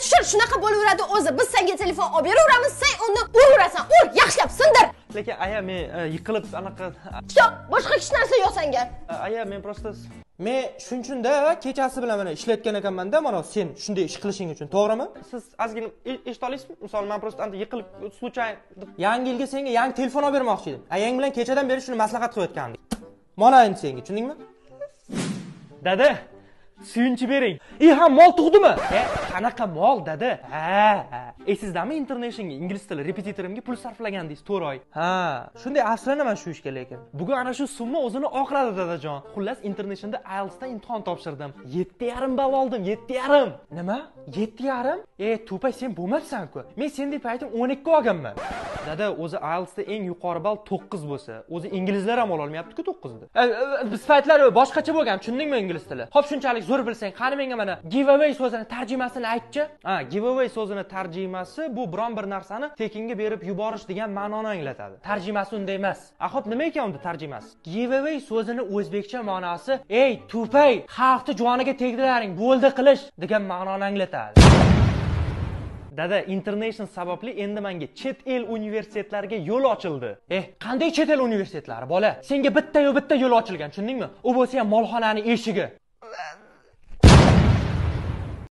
tushir shunaqa bo'laveradi o'zi biz senga telefon olib beraveramiz sen uni uraverasan ur yaxshilab sindir lekin aya men e, yiqilib anaqa все boshqa hech narsa yo'q senga aya men просто men shuning uchunda kechasi bilan mana ishlatgan ekanmanda mana sen shunday ish qilishing uchun to'g'rimi siz ozgina eshita olasizmi misol man просто yiqilib случайно yangi yilga senga yangi telefon olib bermoqchi edim ayang bilan kechadan beri shuni maslahat qilayotgandik mana endi senga tushundingmi dada suyunchi bering e ha mol tug'dimi e qanaqa mol dada ha ha esizdami internationga ingliz tili repetitorimga pul sarflagandingiz to'rt oy ha shunday aslanaman shu ishga lekin bugun ana shu summa o'zini oqladi dadajon xullas internationda ielsdan imtihon topshirdim yetti yarim ball oldim yetti yarim nima yetti yarim e to'pa sen bo'lmabsanku men sendek paytim o'n ikki olganman dada o'zi ielsda eng yuqori ball to'qqiz bo'lsa o'zi inglizlar ham ololmayaptiku ni. E, e, biz paytlar boshqacha bo'lgan tushundingmi ingliz tili ho'p shunchalik zo'r bilsang qani menga mana giveaway so'zini tarjimasini aytchi ha giveaway so'zini tarjimasi bu biron bir narsani tekinga berib yuborish degan ma'noni anglatadi tarjimasi unday emas a ho'p nima ekan unda tarjimasi giveaway so'zini o'zbekcha ma'nosi ey tupay xalqni joniga tegdilaring bo'ldi qilish degan ma'noni anglatadi dada international sababli endi manga chet el universitetlariga yo'l ochildi eh qanday chet el universitetlari bola senga bittayu bitta yo'l ochilgan tushundingmi u bo'lsa ham molxonani eshigi